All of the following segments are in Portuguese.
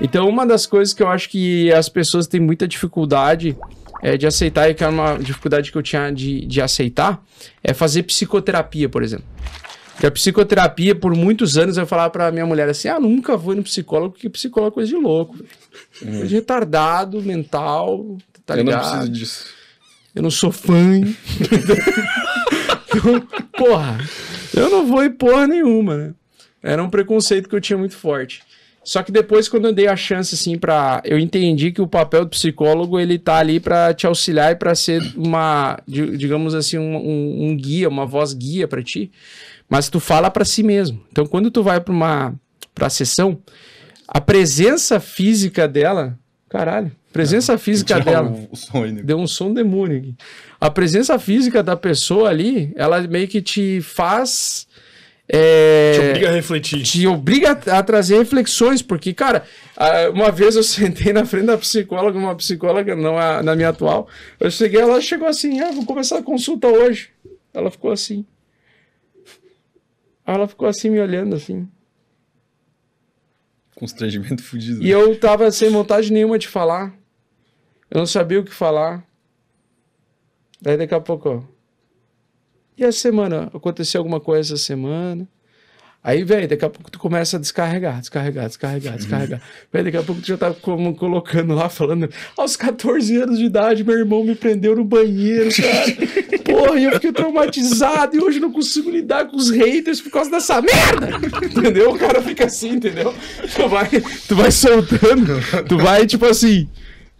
Então, uma das coisas que eu acho que as pessoas têm muita dificuldade é, de aceitar, e que era é uma dificuldade que eu tinha de, de aceitar, é fazer psicoterapia, por exemplo. Porque a psicoterapia, por muitos anos, eu falava pra minha mulher assim: ah, nunca vou no psicólogo, porque psicólogo é coisa de louco. Uhum. Coisa de retardado, mental. Tá eu ligado? não preciso disso. Eu não sou fã. Então, porra, eu não vou em porra nenhuma, né? Era um preconceito que eu tinha muito forte. Só que depois, quando eu dei a chance, assim, para Eu entendi que o papel do psicólogo, ele tá ali para te auxiliar e para ser uma, digamos assim, um, um, um guia, uma voz guia para ti. Mas tu fala para si mesmo. Então, quando tu vai para uma pra sessão, a presença física dela, caralho, presença física é dela. Um sonho, deu um som demônio aqui. A presença física da pessoa ali, ela meio que te faz é, te obriga a refletir. Te obriga a, trazer reflexões, porque, cara, uma vez eu sentei na frente da psicóloga, uma psicóloga, não a, na minha atual. Eu cheguei, ela chegou assim: ah, vou começar a consulta hoje. Ela ficou assim. Ela ficou assim, me olhando assim. Constrangimento fudido. E eu tava sem vontade nenhuma de falar. Eu não sabia o que falar. Daí daqui a pouco, ó. E a semana? Aconteceu alguma coisa essa semana? Aí, velho, daqui a pouco tu começa a descarregar, descarregar, descarregar, descarregar. velho, daqui a pouco tu já tá como, colocando lá, falando, aos 14 anos de idade, meu irmão me prendeu no banheiro, cara. Porra, eu fiquei traumatizado e hoje não consigo lidar com os haters por causa dessa merda! Entendeu? O cara fica assim, entendeu? Tu vai, tu vai soltando, tu vai, tipo assim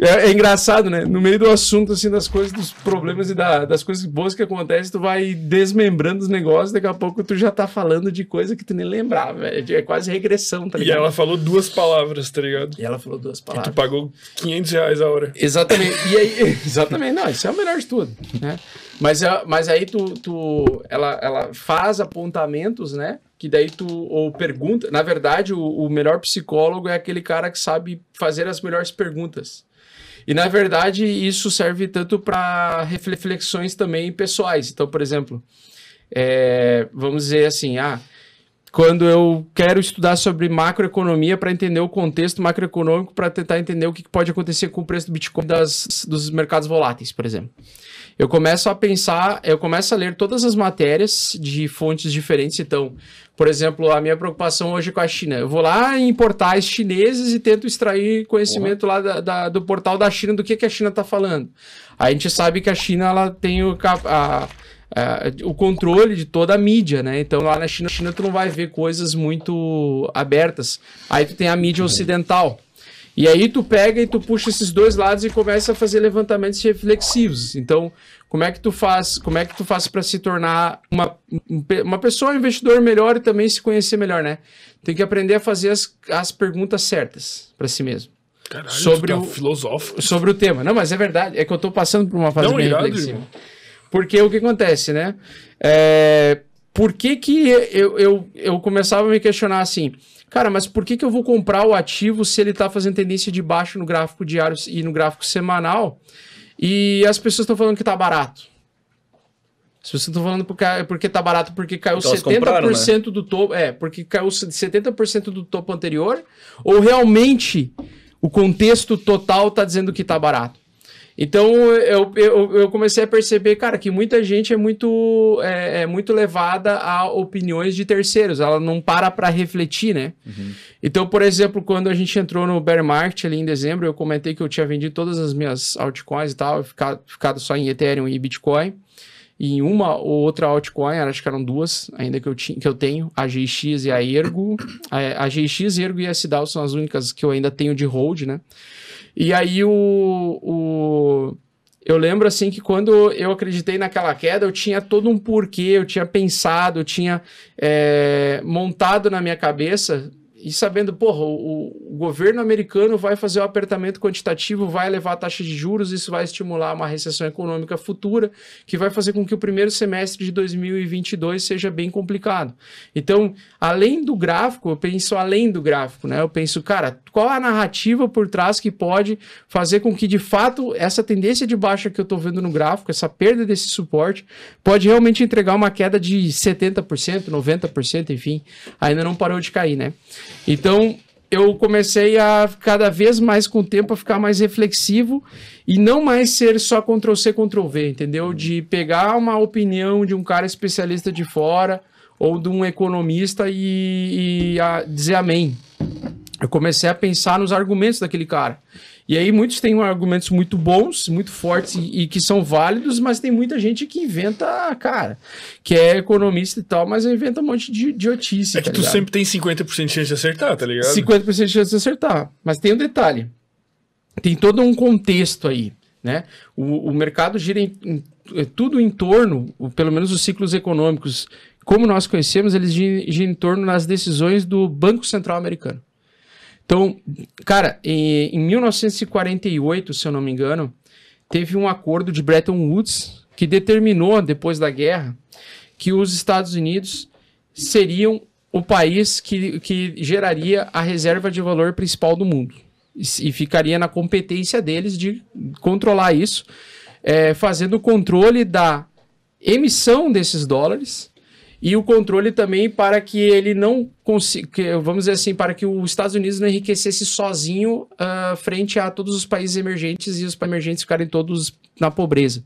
é, é, engraçado, né? No meio do assunto, assim, das coisas, dos problemas e da, das coisas boas que acontecem, tu vai desmembrando os negócios, daqui a pouco tu já tá falando de coisa que tu nem lembrava, É, é quase regressão, tá ligado? E ela falou duas palavras, tá ligado? E ela falou duas palavras. E tu pagou 500 reais a hora. Exatamente. E aí, exatamente. Não, isso é o melhor de tudo, né? Mas, é, mas aí tu, tu ela, ela faz apontamentos, né? que daí tu ou pergunta. Na verdade, o, o, melhor psicólogo é aquele cara que sabe fazer as melhores perguntas. E na verdade, isso serve tanto para reflexões também pessoais. Então, por exemplo, é, vamos dizer assim, ah, quando eu quero estudar sobre macroeconomia para entender o contexto macroeconômico, para tentar entender o que pode acontecer com o preço do Bitcoin das, dos mercados voláteis, por exemplo eu começo a pensar, eu começo a ler todas as matérias de fontes diferentes. Então, por exemplo, a minha preocupação hoje é com a China. Eu vou lá em portais chineses e tento extrair conhecimento uhum. lá da, da, do portal da China do que, que a China está falando. A gente sabe que a China ela tem o, a, a, o controle de toda a mídia, né? Então lá na China, China tu não vai ver coisas muito abertas. Aí tu tem a mídia uhum. ocidental e aí tu pega e tu puxa esses dois lados e começa a fazer levantamentos reflexivos. Então, como é que tu faz? Como é que tu faz para se tornar uma, uma pessoa, um investidor melhor e também se conhecer melhor, né? Tem que aprender a fazer as, as perguntas certas para si mesmo. Caralho, sobre tá o filosófico. Sobre o tema. Não, mas é verdade. É que eu estou passando por uma fase Não, bem irado, reflexiva. Irmão. Porque o que acontece, né? É, por que, que eu, eu, eu começava a me questionar assim, cara, mas por que, que eu vou comprar o ativo se ele está fazendo tendência de baixo no gráfico diário e no gráfico semanal? E as pessoas estão falando que está barato. As pessoas estão falando porque, porque tá barato, porque caiu então, 70% né? do topo. É, porque caiu 70% do topo anterior, ou realmente o contexto total está dizendo que está barato? Então eu, eu, eu, comecei a perceber, cara, que muita gente é muito, é, é muito levada a opiniões de terceiros, ela não para para refletir, né? Uhum. Então, por exemplo, quando a gente entrou no bear market ali em dezembro, eu comentei que eu tinha vendido todas as minhas altcoins e tal, ficado, ficado só em Ethereum e Bitcoin. E em uma ou outra altcoin, acho que eram duas ainda que eu, tinha, que eu tenho, a GX e a Ergo. É, a, a GX, Ergo e a SDAO são as únicas que eu ainda tenho de hold, né? E aí o, o eu lembro assim que quando eu acreditei naquela queda, eu tinha todo um porquê, eu tinha pensado, eu tinha é, montado na minha cabeça e sabendo, porra, o, o, governo americano vai fazer o apertamento quantitativo, vai elevar a taxa de juros, isso vai estimular uma recessão econômica futura, que vai fazer com que o primeiro semestre de 2022 seja bem complicado. Então, além do gráfico, eu penso além do gráfico, né? Eu penso, cara, qual a narrativa por trás que pode fazer com que, de fato, essa tendência de baixa que eu estou vendo no gráfico, essa perda desse suporte, pode realmente entregar uma queda de 70%, 90%, enfim, ainda não parou de cair, né? Então, eu comecei a cada vez mais com o tempo a ficar mais reflexivo e não mais ser só Ctrl C Ctrl V, entendeu? De pegar uma opinião de um cara especialista de fora ou de um economista e, e a dizer amém. Eu comecei a pensar nos argumentos daquele cara. E aí muitos têm argumentos muito bons, muito fortes e, que são válidos, mas tem muita gente que inventa, cara, que é economista e tal, mas inventa um monte de idiotice. É que tá tu ligado? sempre tem 50% de chance de acertar, tá ligado? 50% de chance de acertar. Mas tem um detalhe. Tem todo um contexto aí, né? O, o mercado gira em, em, é, tudo em torno, pelo menos os ciclos econômicos, como nós conhecemos, eles giram em torno das decisões do Banco Central Americano. Então, cara, em, 1948, se eu não me engano, teve um acordo de Bretton Woods que determinou, depois da guerra, que os Estados Unidos seriam o país que, que geraria a reserva de valor principal do mundo. E, e ficaria na competência deles de controlar isso, é, fazendo o controle da emissão desses dólares e o controle também para que ele não consiga, vamos dizer assim, para que os Estados Unidos não enriquecesse sozinho uh, frente a todos os países emergentes e os países emergentes ficarem todos na pobreza.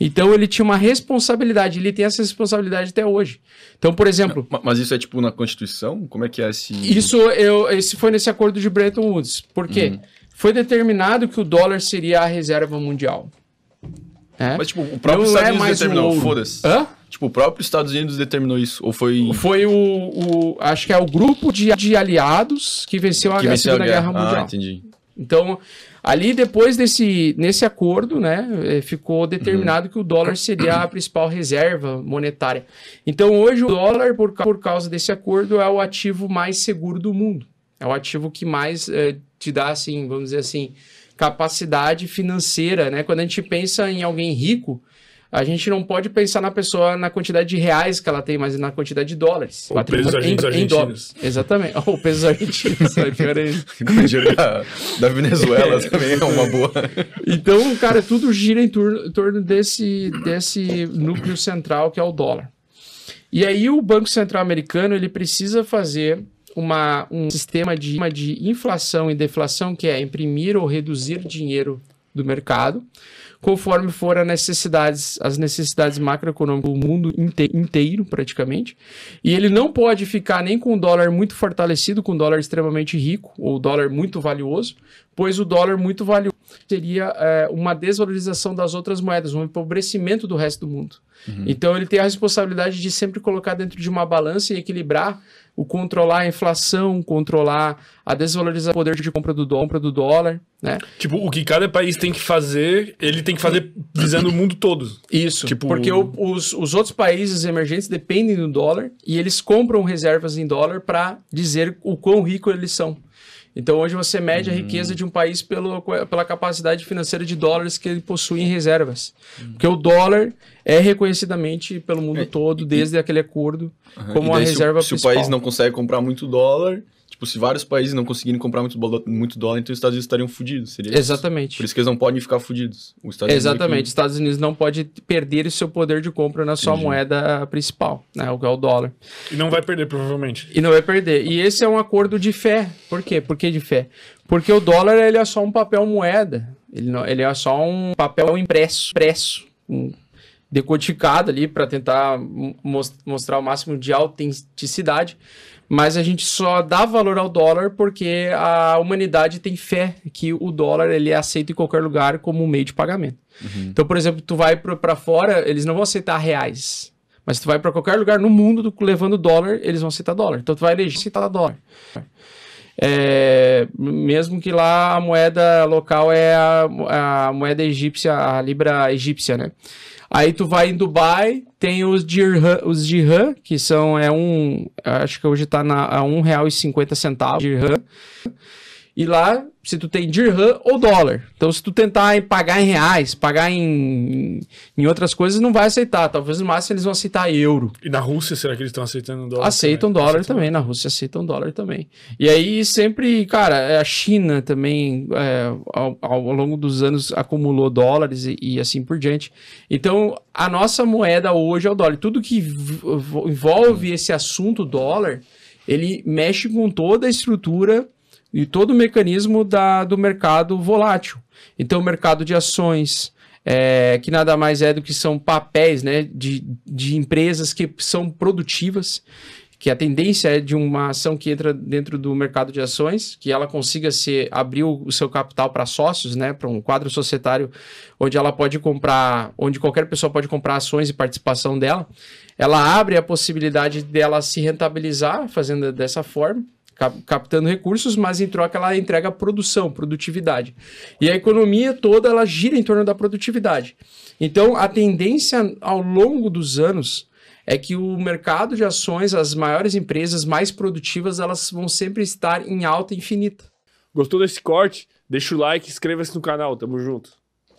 Então ele tinha uma responsabilidade, ele tem essa responsabilidade até hoje. Então, por exemplo. Mas isso é tipo na Constituição? Como é que é esse. Isso eu, esse foi nesse acordo de Bretton Woods. Por quê? Uhum. Foi determinado que o dólar seria a reserva mundial. É? Mas, tipo, o próprio não Estados é Unidos mais determinou, um foda-se. Hã? Tipo, o próprio Estados Unidos determinou isso? Ou foi. Foi o. o acho que é o grupo de, de aliados que venceu a, que venceu a Guerra, Guerra ah, Mundial. Ah, entendi. Então, ali depois desse nesse acordo, né, eh, ficou determinado uhum. que o dólar seria a principal reserva monetária. Então, hoje o dólar por, por causa desse acordo é o ativo mais seguro do mundo. É o ativo que mais é, te dá assim, vamos dizer assim, capacidade financeira, né? Quando a gente pensa em alguém rico, a gente não pode pensar na pessoa na quantidade de reais que ela tem, mas na quantidade de dólares. Ou pesos argentinos. Em, dólares. Exatamente. Ou pesos argentinos. Tá né? Pior é isso. Dinheiro da, da Venezuela é, também é uma boa. Então, cara, tudo gira em torno, em torno desse, desse núcleo central que é o dólar. E aí o Banco Central Americano ele precisa fazer uma, um sistema de, de inflação e deflação, que é imprimir ou reduzir dinheiro do mercado conforme for as necessidades, as necessidades macroeconômicas do mundo inte inteiro, praticamente. E ele não pode ficar nem com o dólar muito fortalecido, com o dólar extremamente rico, ou dólar muito valioso, pois o dólar muito valioso seria é, eh, uma desvalorização das outras moedas, um empobrecimento do resto do mundo. Uhum. Então ele tem a responsabilidade de sempre colocar dentro de uma balança e equilibrar o controlar a inflação, controlar a desvalorização do poder de compra do, compra do dólar, né? Tipo, o que cada país tem que fazer, ele tem que fazer visando o mundo todo. Isso, tipo... porque o, os, os outros países emergentes dependem do dólar e eles compram reservas em dólar para dizer o quão rico eles são. Então hoje você mede a hum. riqueza de um país pelo, pela capacidade financeira de dólares que ele possui em reservas. Porque o dólar é reconhecidamente pelo mundo é, todo, desde aquele acordo, como a reserva se o, principal. Se o país não consegue comprar muito dólar, Tipo, se vários países não conseguirem comprar muito, muito dólar, então os Estados Unidos estariam fodidos. Exatamente. Isso. Por isso que eles não podem ficar fodidos. É Exatamente. Unidos... Os Estados Unidos não pode perder o seu poder de compra na sua moeda principal, né? O que é o dólar. E não vai perder, provavelmente. E não vai perder. E esse é um acordo de fé. Por quê? Por que de fé? Porque o dólar ele é só um papel moeda. Ele, não, ele é só um papel impresso, impresso um decodificado ali para tentar most mostrar o máximo de autenticidade mas a gente só dá valor ao dólar porque a humanidade tem fé que o dólar ele é aceito em qualquer lugar como um meio de pagamento. Uhum. Então, por exemplo, tu vai para fora, eles não vão aceitar reais. Mas tu vai para qualquer lugar no mundo tu, levando dólar, eles vão aceitar dólar. Então tu vai eleger aceitar dólar. É, mesmo que lá a moeda local é a, a moeda egípcia, a libra egípcia, né? Aí tu vai em Dubai, tem os dirham, os dirham que são é um, acho que hoje tá na a um real e cinquenta centavos dirham. E lá, se tu tem dirham ou dólar. Então, se tu tentar pagar em reais, pagar em, em outras coisas, não vai aceitar. Talvez no máximo eles vão aceitar euro. E na Rússia, será que eles estão aceitando dólar? Aceitam também? dólar aceitam. também. Na Rússia aceitam dólar também. E aí, sempre, cara, é, a China também, é, ao, ao, longo dos anos, acumulou dólares e, e assim por diante. Então, a nossa moeda hoje é o dólar. Tudo que envolve esse assunto dólar, ele mexe com toda a estrutura e todo o mecanismo da, do mercado volátil. Então, o mercado de ações, é, que nada mais é do que são papéis né, de, de empresas que são produtivas, que a tendência é de uma ação que entra dentro do mercado de ações, que ela consiga se abrir o seu capital para sócios, né, para um quadro societário onde ela pode comprar, onde qualquer pessoa pode comprar ações e participação dela. Ela abre a possibilidade dela se rentabilizar fazendo dessa forma captando recursos, mas em troca ela entrega produção, produtividade. E a economia toda ela gira em torno da produtividade. Então, a tendência ao longo dos anos é que o mercado de ações, as maiores empresas mais produtivas, elas vão sempre estar em alta infinita. Gostou desse corte? Deixa o like, inscreva-se no canal, tamo junto.